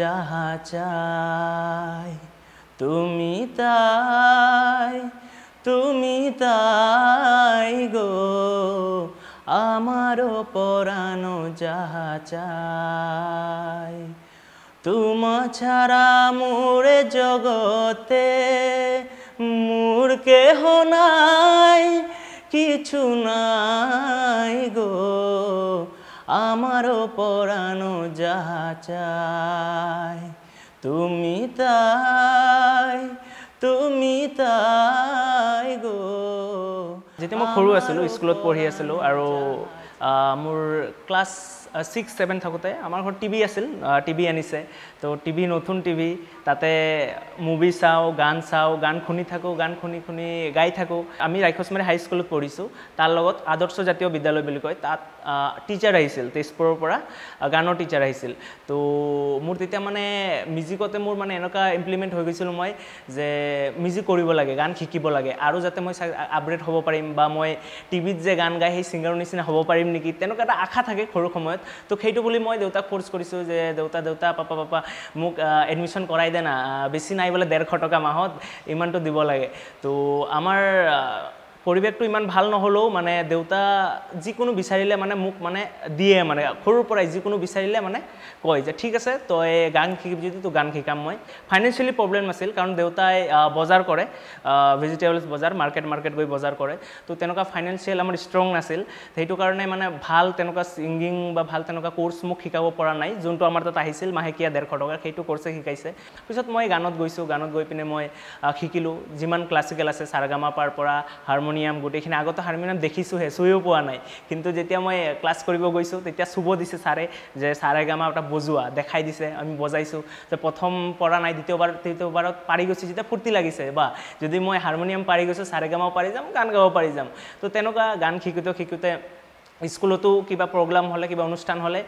যাহা চাই তুমি তাই তুমি তাই গো আমার পরানো যাহা চাই তুমা ছাড়া মোরে জগতে মোর কেহ নাই কিছু নাই গো আমারও পরানো যাহা চায় তুমি তাই তুমি তাই গো যেতিয়া মই সৰু আছিলোঁ স্কুলত পঢ়ি আছিলোঁ আৰু মোৰ ক্লাছ ছিক্স ছেভেন থাকোঁতে আমাৰ ঘৰত টিভি আছিল টিভি আনিছে তো টিভি নতুন টিভি তাতে মুভি চাওঁ গান চাওঁ গান শুনি থাকোঁ গান শুনি শুনি গাই থাকোঁ আমি ৰাক্ষসমাৰী হাইস্কুলত পঢ়িছোঁ তাৰ লগত আদৰ্শ জাতীয় বিদ্যালয় বুলি কয় তাত টিচাৰ আহিছিল তেজপুৰৰ পৰা গানৰ টিচাৰ আহিছিল তো মোৰ তেতিয়া মানে মিউজিকতে মোৰ মানে এনেকুৱা ইমপ্লিমেণ্ট হৈ গৈছিলোঁ মই যে মিউজিক কৰিব লাগে গান শিকিব লাগে আৰু যাতে মই আপগ্ৰেড হ'ব পাৰিম বা মই টিভিত যে গান গাই সেই ছিংগাৰৰ নিচিনা হ'ব পাৰিম নেকি তেনেকুৱা এটা আশা থাকে সৰু সময়ত তো সেইটো বুলি মই দেউতাক ফোৰ্চ কৰিছোঁ যে দেউতা দেউতা পাপা পাপা মোক এডমিশ্যন কৰাই দে না বেছি নাই বোলে ডেৰশ টকা মাহত ইমানটো দিব লাগে তো আমাৰ পৰিৱেশটো ইমান ভাল নহ'লেও মানে দেউতা যিকোনো বিচাৰিলে মানে মোক মানে দিয়ে মানে সৰুৰ পৰাই যিকোনো বিচাৰিলে মানে কয় যে ঠিক আছে তই গান শিকিবি যদি তোৰ গান শিকাম মই ফাইনেন্সিয়েলি প্ৰব্লেম আছিল কাৰণ দেউতাই বজাৰ কৰে ভেজিটেবলছ বজাৰ মাৰ্কেট মাৰ্কেট গৈ বজাৰ কৰে তো তেনেকুৱা ফাইনেন্সিয়েল আমাৰ ষ্ট্ৰং নাছিল সেইটো কাৰণে মানে ভাল তেনেকুৱা ছিংগিং বা ভাল তেনেকুৱা কোৰ্ছ মোক শিকাব পৰা নাই যোনটো আমাৰ তাত আহিছিল মাহেকীয়া ডেৰশ টকা সেইটো কোৰ্ছে শিকাইছে পিছত মই গানত গৈছোঁ গানত গৈ পিনে মই শিকিলোঁ যিমান ক্লাছিকেল আছে চাৰগামাপাৰ পৰা হাৰমনি হাৰমনিয়াম গোটেইখিনি আগতে হাৰমনিয়াম দেখিছোঁহে চুইও পোৱা নাই কিন্তু যেতিয়া মই ক্লাছ কৰিব গৈছোঁ তেতিয়া চুব দিছে ছাৰে যে ছাৰে গামা এটা বজোৱা দেখাই দিছে আমি বজাইছোঁ যে প্ৰথম পৰা নাই দ্বিতীয়বাৰ তৃতীয়বাৰত পাৰি গৈছোঁ যেতিয়া ফূৰ্তি লাগিছে বা যদি মই হাৰমনিয়াম পাৰি গৈছোঁ ছাৰে গামাও পাৰি যাম গান গাব পাৰি যাম তো তেনেকুৱা গান শিকোঁতে শিকোঁতে স্কুলতো কিবা প্ৰগ্ৰাম হ'লে কিবা অনুষ্ঠান হ'লে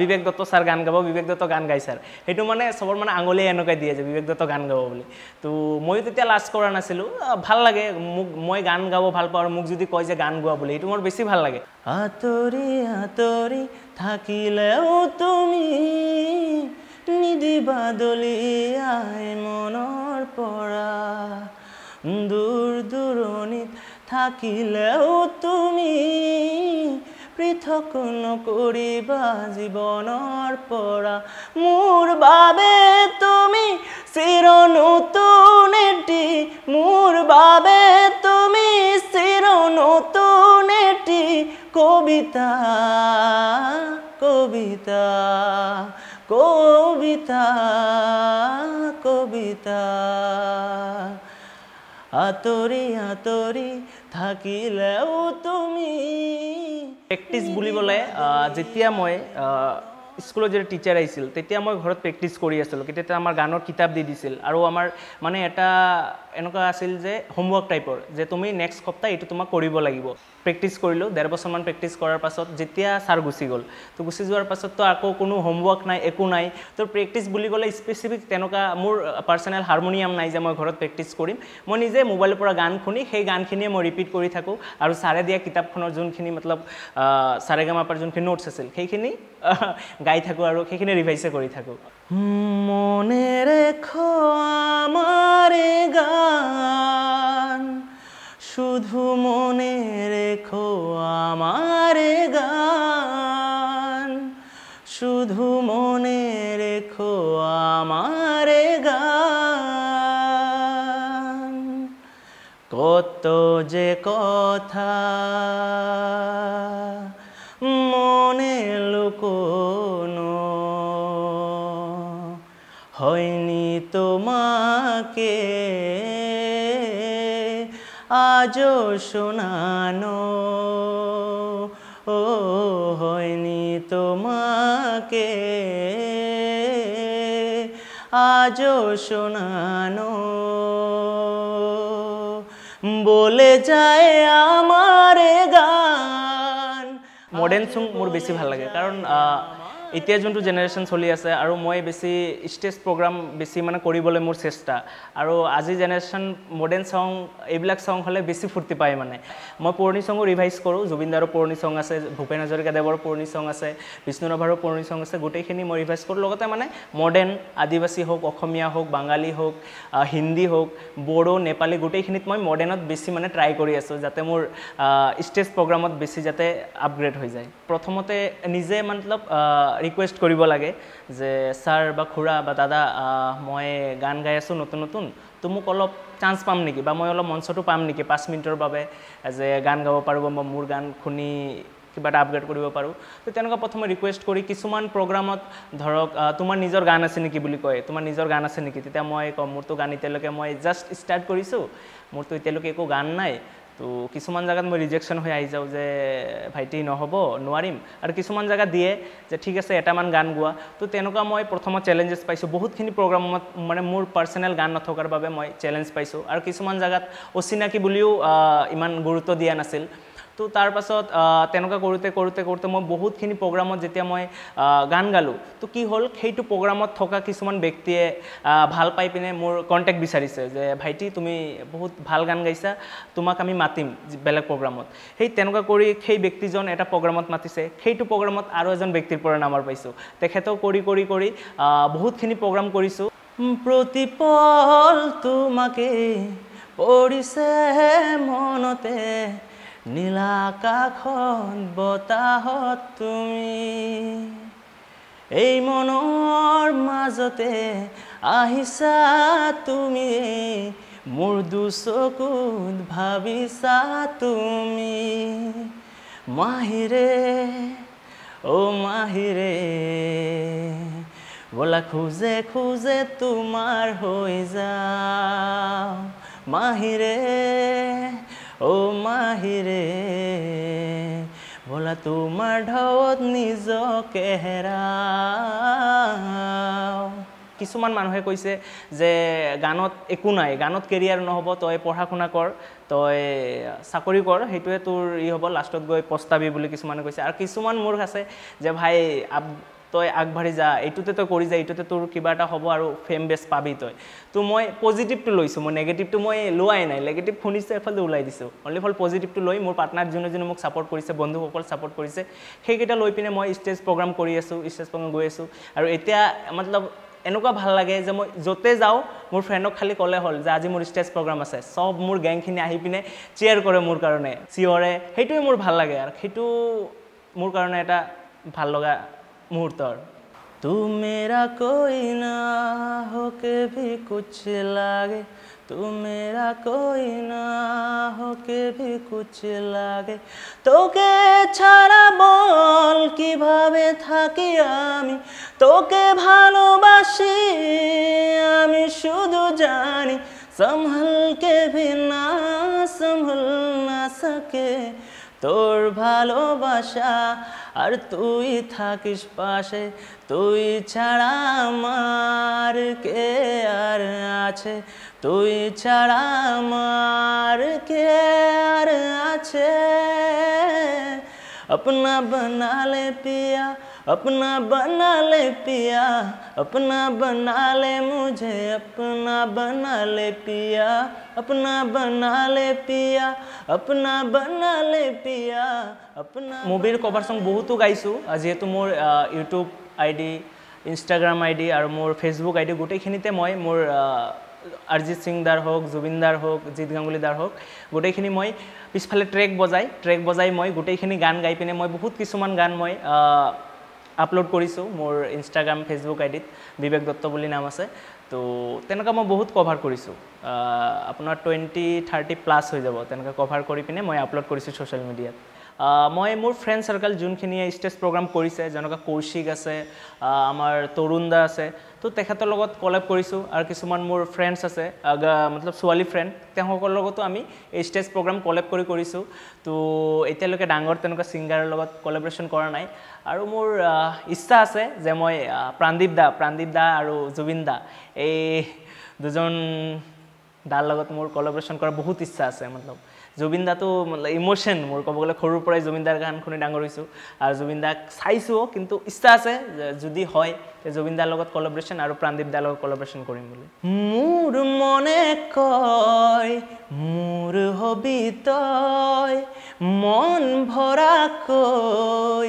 বিবেক দত্ত ছাৰ গান গাব বিবেক দত্ত গান গাই ছাৰ সেইটো মানে চবৰ মানে আঙুলিয়ে এনেকুৱাই দিয়ে যে বিবেক দত্ত গান গাব বুলি তো ময়ো তেতিয়া লাজ কৰা নাছিলোঁ ভাল লাগে মোক মই গান গাব ভাল পাওঁ আৰু মোক যদি কয় যে গান গোৱা বুলি সেইটো মোৰ বেছি ভাল লাগে আঁতৰি আঁতৰি থাকিলেও তুমি নিদিবা দলিয়াই মনৰ পৰা দূৰ দূৰণিত থাকিলেও তুমি পৃথক নকৰিবা জীৱনৰ পৰা মোৰ বাবে তুমি চিৰ নতুন এটি মোৰ বাবে তুমি চিৰ নতুন এটি কবিতা কবিতা কবিতা কবিতা আঁতৰি আঁতৰি থাকিলেও তুমি প্ৰেক্টিচ বুলিবলৈ যেতিয়া মই স্কুলত যেতিয়া টিচাৰ আহিছিল তেতিয়া মই ঘৰত প্ৰেক্টিচ কৰি আছিলোঁ তেতিয়া আমাৰ গানৰ কিতাপ দি দিছিল আৰু আমাৰ মানে এটা এনেকুৱা আছিল যে হোমৱৰ্ক টাইপৰ যে তুমি নেক্সট সপ্তাহ এইটো তোমাক কৰিব লাগিব প্ৰেক্টিছ কৰিলোঁ ডেৰ বছৰমান প্ৰেক্টিছ কৰাৰ পাছত যেতিয়া ছাৰ গুচি গ'ল তো গুচি যোৱাৰ পাছততো আকৌ কোনো হোমৱৰ্ক নাই একো নাই তো প্ৰেক্টিছ বুলি ক'লে স্পেচিফিক তেনেকুৱা মোৰ পাৰ্চনেল হাৰমনিয়াম নাই যে মই ঘৰত প্ৰেক্টিছ কৰিম মই নিজে মোবাইলৰ পৰা গান শুনি সেই গানখিনিয়ে মই ৰিপিট কৰি থাকোঁ আৰু ছাৰে দিয়া কিতাপখনৰ যোনখিনি মতলব ছাৰে গা মাপাৰ যোনখিনি নোটছ আছিল সেইখিনি গাই থাকোঁ আৰু সেইখিনি ৰিভাইজে কৰি থাকোঁ মনেৰে খোৱা মাৰে গান শুধু মনে রেখো আমার গান শুধু মনে রেখো আমার গান কত যে কথা মনে লুকোনো হয়নি তোমাকে আজও শোনানো ও হয়নি তোমাকে আজও শোনানো বলে যায় আমার গান মডার্ন সং মোর বেশি ভাল লাগে কারণ এতিয়া যোনটো জেনেৰেশ্যন চলি আছে আৰু মই বেছি ষ্টেজ প্ৰগ্ৰাম বেছি মানে কৰিবলৈ মোৰ চেষ্টা আৰু আজি জেনেৰেশ্যন মডাৰ্ণ ছং এইবিলাক ছং হ'লে বেছি ফূৰ্তি পায় মানে মই পুৰণি ছঙো ৰিভাইজ কৰোঁ জুবিন দাৰো পুৰণি ছং আছে ভূপেন হাজৰিকাদেৱৰ পুৰণি ছং আছে বিষ্ণু ৰাভাৰো পুৰণি ছং আছে গোটেইখিনি মই ৰিভাইজ কৰোঁ লগতে মানে মডাৰ্ণ আদিবাসী হওক অসমীয়া হওক বাঙালী হওক হিন্দী হওক বড়ো নেপালী গোটেইখিনিত মই মডাৰ্ণত বেছি মানে ট্ৰাই কৰি আছোঁ যাতে মোৰ ষ্টেজ প্ৰগ্ৰামত বেছি যাতে আপগ্ৰেড হৈ যায় প্ৰথমতে নিজে মতলব ৰিকুৱেষ্ট কৰিব লাগে যে ছাৰ বা খুৰা বা দাদা মই গান গাই আছোঁ নতুন নতুন তো মোক অলপ চান্স পাম নেকি বা মই অলপ মঞ্চটো পাম নেকি পাঁচ মিনিটৰ বাবে যে গান গাব পাৰোঁ বা মোৰ গান শুনি কিবা এটা আপগ্ৰেড কৰিব পাৰোঁ তো তেনেকুৱা প্ৰথমে ৰিকুৱেষ্ট কৰি কিছুমান প্ৰগ্ৰামত ধৰক তোমাৰ নিজৰ গান আছে নেকি বুলি কয় তোমাৰ নিজৰ গান আছে নেকি তেতিয়া মই কওঁ মোৰতো গান এতিয়ালৈকে মই জাষ্ট ষ্টাৰ্ট কৰিছোঁ মোৰতো এতিয়ালৈকে একো গান নাই তো কিছুমান জায়গাত মই ৰিজেকশ্যন হৈ আহি যাওঁ যে ভাইটি নহ'ব নোৱাৰিম আৰু কিছুমান জেগাত দিয়ে যে ঠিক আছে এটামান গান গোৱা তো তেনেকুৱা মই প্ৰথমত চেলেঞ্জেছ পাইছোঁ বহুতখিনি প্ৰগ্ৰামত মানে মোৰ পাৰ্চনেল গান নথকাৰ বাবে মই চেলেঞ্জ পাইছোঁ আৰু কিছুমান জেগাত অচিনাকি বুলিও ইমান গুৰুত্ব দিয়া নাছিল তো তাৰপাছত তেনেকুৱা কৰোঁতে কৰোঁতে কৰোঁতে মই বহুতখিনি প্ৰগ্ৰামত যেতিয়া মই গান গালোঁ তো কি হ'ল সেইটো প্ৰগ্ৰামত থকা কিছুমান ব্যক্তিয়ে ভাল পাই পিনে মোৰ কণ্টেক্ট বিচাৰিছে যে ভাইটি তুমি বহুত ভাল গান গাইছা তোমাক আমি মাতিম বেলেগ প্ৰগ্ৰামত সেই তেনেকুৱা কৰি সেই ব্যক্তিজন এটা প্ৰগ্ৰামত মাতিছে সেইটো প্ৰগ্ৰামত আৰু এজন ব্যক্তিৰ পৰা নাম্বাৰ পাইছোঁ তেখেতেও কৰি কৰি কৰি বহুতখিনি প্ৰগ্ৰাম কৰিছোঁ প্ৰতিপল তোমাকেই পৰিছে মনতে নীলা কাষত বতাহত তুমি এই মনৰ মাজতে আহিছা তুমি মোৰ দুচকুত ভাবিছা তুমি মাহীৰে অ মাহীৰে বোলা খোজে খোজে তোমাৰ হৈ যাওঁ মাহীৰে ও মাহিরে বলা তোমাৰ ঢত নিজ হেৰাও কিছুমান মানুহে কৈছে যে গানত একো নাই গানত কেৰিয়াৰ নহ'ব তই পঢ়া শুনা কৰ তই চাকৰি কৰ সেইটোৱে তোৰ ই হ'ব লাষ্টত গৈ পস্তাবি বুলি কিছুমানে কৈছে আৰু কিছুমান মোৰ আছে যে ভাই তই আগবাঢ়ি যা এইটোতে তই কৰি যা এইটোতে তোৰ কিবা এটা হ'ব আৰু ফেম বেছ পাবি তই তো মই পজিটিভটো লৈছোঁ মই নেগেটিভটো মই লোৱাই নাই নেগেটিভ শুনিছোঁ এফালে ওলাই দিছোঁ অনলি ফল পজিটিভটো লৈ মোৰ পাৰ্টনাৰ যোনে যোনে মোক ছাপৰ্ট কৰিছে বন্ধুসকল ছাপৰ্ট কৰিছে সেইকেইটা লৈ পিনে মই ষ্টেজ প্ৰগ্ৰাম কৰি আছোঁ ষ্টেজ প্ৰগ্ৰাম গৈ আছোঁ আৰু এতিয়া মতলব এনেকুৱা ভাল লাগে যে মই য'তে যাওঁ মোৰ ফ্ৰেণ্ডক খালি ক'লে হ'ল যে আজি মোৰ ষ্টেজ প্ৰগ্ৰাম আছে চব মোৰ গেংখিনি আহি পিনে চেয়াৰ কৰে মোৰ কাৰণে চিঞৰে সেইটোৱে মোৰ ভাল লাগে আৰু সেইটো মোৰ কাৰণে এটা ভাল লগা मुहूर्त তুমেরা কই না ना ভি কুছ লাগে তুমেরা কই না कोई ভি কুছ লাগে তোকে ছাড়া বল কিভাবে থাকি আমি তোকে ভালোবাসি আমি শুধু জানি সম্ভলকে ভি না সম্ভল না সকে তোর ভালোবাসা আর তুই থাকিস পাশে তুই ছাড়া আমার কে আর আছে তুই ছাড়া আমার কে আর আছে আপনা बना পিয়া अपना बना ले पिया अपना बना ले मुझे अपना बना ले पिया अपना बना ले पिया अपना बना ले पिया अपना मुभिर कभार संग बहुत गाइस जीतु मोर YouTube I D Instagram I D और मोर फेसबुक आई डि गोटेखे मैं मोर अरजित सिंहदार हक जुबिनदार हक जित गांगुलीदार हक गोटेख मैं पिछफाले ट्रेक बजाय ट्रेक बजाय मैं गोटेखे गान गाई पे मैं बहुत किसान गान मैं আপলোড কৰিছোঁ মোৰ ইনষ্টাগ্ৰাম ফেচবুক আইডিত বিবেক দত্ত বুলি নাম আছে তো তেনেকুৱা মই বহুত কভাৰ কৰিছোঁ আপোনাৰ টুৱেণ্টি থাৰ্টি প্লাছ হৈ যাব তেনেকৈ কভাৰ কৰি পিনে মই আপলোড কৰিছোঁ ছ'চিয়েল মিডিয়াত মই মোৰ ফ্ৰেণ্ড চাৰ্কেল যোনখিনিয়ে ষ্টেজ প্ৰগ্ৰাম কৰিছে যেনেকুৱা কৌশিক আছে আমাৰ তৰুণ দা আছে তো তেখেতৰ লগত কলেপ কৰিছোঁ আৰু কিছুমান মোৰ ফ্ৰেণ্ডছ আছে মতলব ছোৱালী ফ্ৰেণ্ড তেওঁসকলৰ লগতো আমি এই ষ্টেজ প্ৰগ্ৰাম কলেপ কৰি কৰিছোঁ তো এতিয়ালৈকে ডাঙৰ তেনেকুৱা ছিংগাৰৰ লগত কলেবৰেশ্যন কৰা নাই আৰু মোৰ ইচ্ছা আছে যে মই প্ৰাণদীপ দা প্ৰাণদীপ দা আৰু জুবিন দা এই দুজন দাৰ লগত মোৰ কলাব্ৰেশ্যন কৰাৰ বহুত ইচ্ছা আছে মতলব জুবিন দাটো মতলব ইম'শ্যন মোৰ ক'ব গ'লে সৰুৰ পৰাই জুবিন দাৰ গান শুনি ডাঙৰ হৈছোঁ আৰু জুবিন দাক চাইছোঁও কিন্তু ইচ্ছা আছে যদি হয় জুবিন দাৰ লগত কলাব্ৰেশ্যন আৰু প্ৰাণদীপ দাৰ লগত কলাব্ৰেশ্যন কৰিম বুলি মোৰ মনে কয় মোৰ হবি তই মন ভৰাকৈ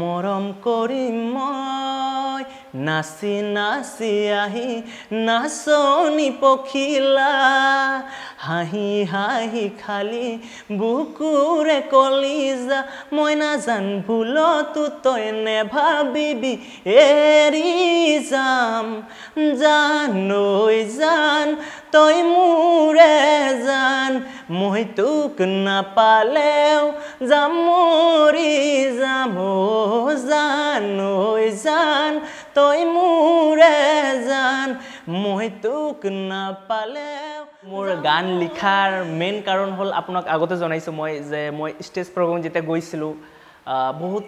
মৰম কৰিম মই নাচি নাচি আহি নাচনি পখিলা হাঁহি হাঁহি খালি বুকুৰে কলিজা মই নাজান ভুলতো তই নেভাবিবি এৰি যাম জান জান তই মোৰে জান মই তোক নাপালেও যাম মৰি যাম জান ঐ জান তই মোৰে জান মই তোক নাপালে মোৰ গান লিখাৰ মেইন কাৰণ হ'ল আপোনাক আগতে জনাইছোঁ মই যে মই ষ্টেজ প্ৰগ্ৰেম যেতিয়া গৈছিলোঁ বহুত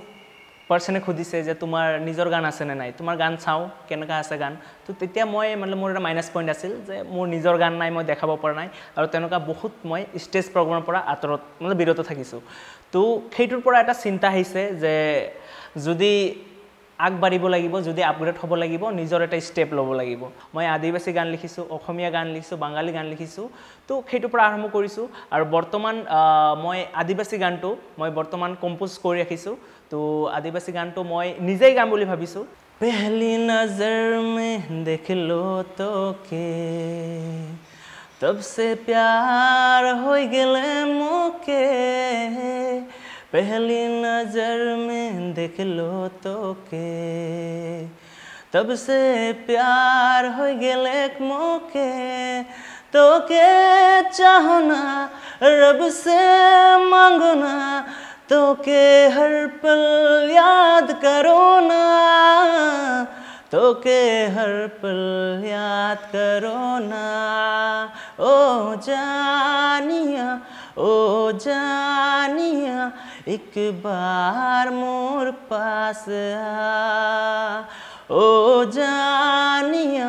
পাৰ্চনে সুধিছে যে তোমাৰ নিজৰ গান আছেনে নাই তোমাৰ গান চাওঁ কেনেকুৱা আছে গান তো তেতিয়া মই মানে মোৰ এটা মাইনাছ পইণ্ট আছিল যে মোৰ নিজৰ গান নাই মই দেখাব পৰা নাই আৰু তেনেকুৱা বহুত মই ষ্টেজ প্ৰগ্ৰেমৰ পৰা আঁতৰত মানে বিৰত থাকিছোঁ তো সেইটোৰ পৰা এটা চিন্তা আহিছে যে যদি আগবাঢ়িব লাগিব যদি আপগ্ৰেড হ'ব লাগিব নিজৰ এটা ষ্টেপ ল'ব লাগিব মই আদিবাসী গান লিখিছোঁ অসমীয়া গান লিখিছোঁ বাঙালী গান লিখিছোঁ তো সেইটোৰ পৰা আৰম্ভ কৰিছোঁ আৰু বৰ্তমান মই আদিবাসী গানটো মই বৰ্তমান কম্প'জ কৰি ৰাখিছোঁ তো আদিবাসী গানটো মই নিজেই গাম বুলি ভাবিছোঁ পেহলি নজৰ মে দেখিলো তোকে তবচে প্যাৰ হৈ গ'লে মোকে पहली नज़र में देख लो तो के तब से प्यार हो गए मौके तो के चाहो ना रब से मांगो ना तो के हर पल याद करो ना तो के हर पल याद करो ना ओ जानिया ओ जानिया एक बार मोर पास आ ओ जानिया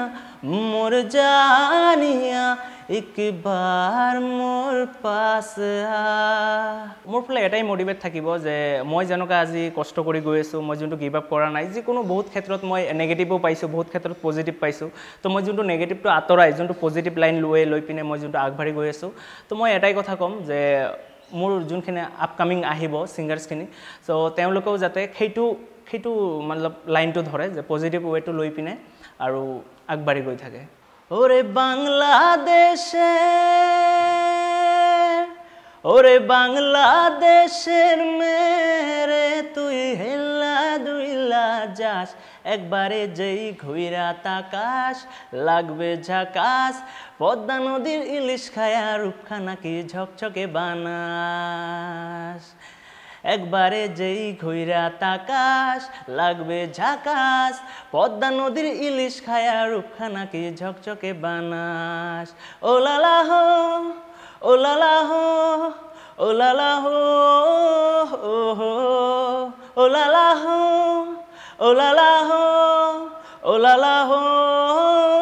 मोर जानिया एक बार मोर पास आ मोर फले एटाय मोटिवेट থাকিবো जे मय जनका আজি কষ্ট কৰি গৈ আছো মই জুনটো গিভ আপ কৰা নাই যে কোনো বহুত ক্ষেত্ৰত মই নেগেটিভো পাইছো বহুত ক্ষেত্ৰত পজিটিভ পাইছো তো মই জুনটো নেগেটিভটো আতৰাই জুনটো পজিটিভ লাইন লৈ লৈ পিনে মই জুনটো আগবাঢ়ি গৈ আছো তো মই এটাই কথা কম যে মোৰ যোনখিনি আপকামিং আহিব ছিংগাৰ্ছখিনি চ' তেওঁলোকেও যাতে সেইটো সেইটো মতলব মানে লাইনটো ধৰে যে পজিটিভ ৱেটো লৈ পিনে আৰু আগবাঢ়ি গৈ থাকে ওরে বাংলাদেশে ওরে বাংলাদেশের মেরে তুই হেলা দুইলা যাস একবারে যেই ঘুইরা তাকাশ লাগবে ঝাকাস পদ্মা নদীর ইলিশ খায়া রূপখা নাকি ঝকঝকে বানাস একবারে যেই ঘুইরা তাকাশ লাগবে ঝাকাস পদ্মা নদীর ইলিশ খায়া রূপখা নাকি ঝকঝকে বানাস ও হো ও হো ও হো ও হো ও হো Oh la la ho, oh la la ho.